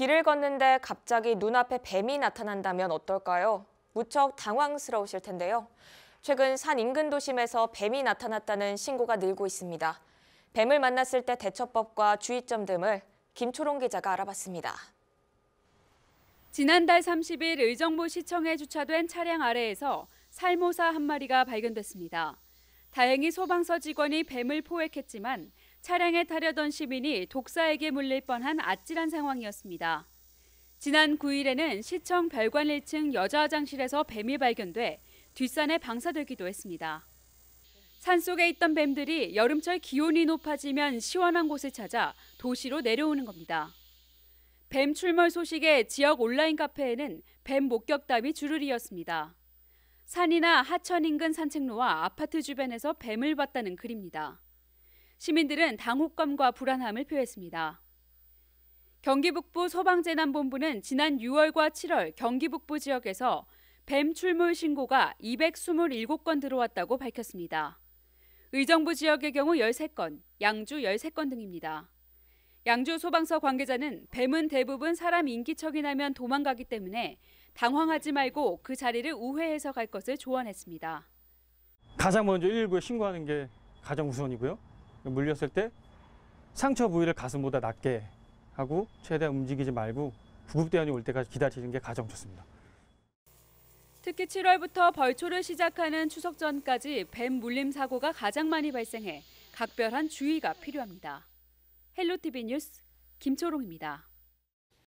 길을 걷는데 갑자기 눈앞에 뱀이 나타난다면 어떨까요? 무척 당황스러우실 텐데요. 최근 산 인근 도심에서 뱀이 나타났다는 신고가 늘고 있습니다. 뱀을 만났을 때 대처법과 주의점 등을 김초롱 기자가 알아봤습니다. 지난달 30일 의정부 시청에 주차된 차량 아래에서 살모사 한 마리가 발견됐습니다. 다행히 소방서 직원이 뱀을 포획했지만 차량에 타려던 시민이 독사에게 물릴 뻔한 아찔한 상황이었습니다. 지난 9일에는 시청 별관 1층 여자 화장실에서 뱀이 발견돼 뒷산에 방사되기도 했습니다. 산속에 있던 뱀들이 여름철 기온이 높아지면 시원한 곳을 찾아 도시로 내려오는 겁니다. 뱀 출몰 소식에 지역 온라인 카페에는 뱀 목격담이 주르리였습니다. 산이나 하천 인근 산책로와 아파트 주변에서 뱀을 봤다는 글입니다. 시민들은 당혹감과 불안함을 표했습니다. 경기북부 소방재난본부는 지난 6월과 7월 경기북부 지역에서 뱀 출몰 신고가 227건 들어왔다고 밝혔습니다. 의정부 지역의 경우 13건, 양주 13건 등입니다. 양주 소방서 관계자는 뱀은 대부분 사람 인기척이 나면 도망가기 때문에 당황하지 말고 그 자리를 우회해서 갈 것을 조언했습니다. 가장 먼저 119에 신고하는 게 가장 우선이고요. 물렸을 때 상처 부위를 가슴보다 낮게 하고 최대한 움직이지 말고 구급대원이 올 때까지 기다리는 게 가장 좋습니다. 특히 7월부터 벌초를 시작하는 추석 전까지 뱀 물림 사고가 가장 많이 발생해 각별한 주의가 필요합니다. 헬로티비 뉴스 김초롱입니다.